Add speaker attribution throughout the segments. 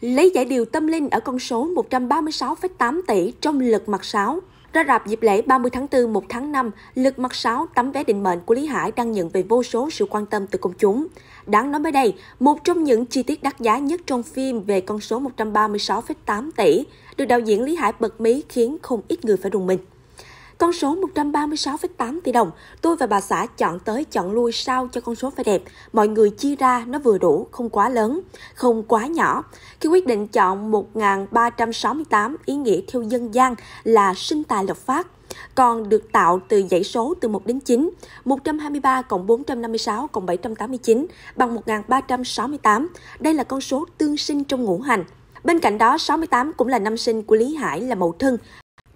Speaker 1: lấy giải điều tâm linh ở con số 136,8 tỷ trong lượt mặt 6. Ra rạp dịp lễ 30 tháng 4, 1 tháng 5, lượt mặt 6 tấm vé định mệnh của Lý Hải đang nhận về vô số sự quan tâm từ công chúng. Đáng nói mới đây, một trong những chi tiết đắt giá nhất trong phim về con số 136,8 tỷ được đạo diễn Lý Hải bật mí khiến không ít người phải rùng mình. Con số 136,8 tỷ đồng, tôi và bà xã chọn tới chọn lui sao cho con số phải đẹp. Mọi người chia ra nó vừa đủ, không quá lớn, không quá nhỏ. Khi quyết định chọn 1368 ý nghĩa theo dân gian là sinh tài lập phát còn được tạo từ dãy số từ 1 đến 9, 123 cộng 456 cộng 789 bằng 1368. Đây là con số tương sinh trong ngũ hành. Bên cạnh đó, 68 cũng là năm sinh của Lý Hải là mậu thân,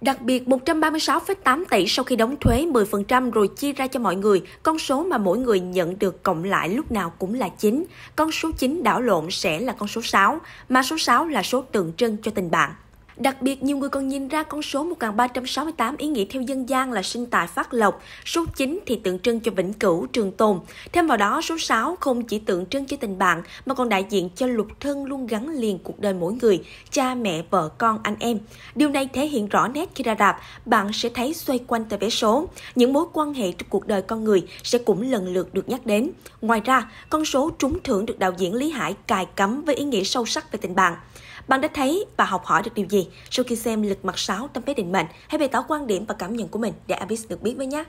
Speaker 1: Đặc biệt 136,8 tỷ sau khi đóng thuế 10% rồi chia ra cho mọi người, con số mà mỗi người nhận được cộng lại lúc nào cũng là 9. Con số 9 đảo lộn sẽ là con số 6, mà số 6 là số tượng trưng cho tình bạn. Đặc biệt, nhiều người còn nhìn ra con số 1368 ý nghĩa theo dân gian là sinh tài phát lộc, số 9 thì tượng trưng cho vĩnh cửu, trường tồn. Thêm vào đó, số 6 không chỉ tượng trưng cho tình bạn mà còn đại diện cho lục thân luôn gắn liền cuộc đời mỗi người, cha, mẹ, vợ, con, anh em. Điều này thể hiện rõ nét khi ra rạp, bạn sẽ thấy xoay quanh tờ vé số. Những mối quan hệ trong cuộc đời con người sẽ cũng lần lượt được nhắc đến. Ngoài ra, con số trúng thưởng được đạo diễn Lý Hải cài cắm với ý nghĩa sâu sắc về tình bạn. Bạn đã thấy và học hỏi được điều gì sau khi xem lực mặt 6 tâm phép định mệnh? Hãy bày tỏ quan điểm và cảm nhận của mình để Abis được biết với nhé!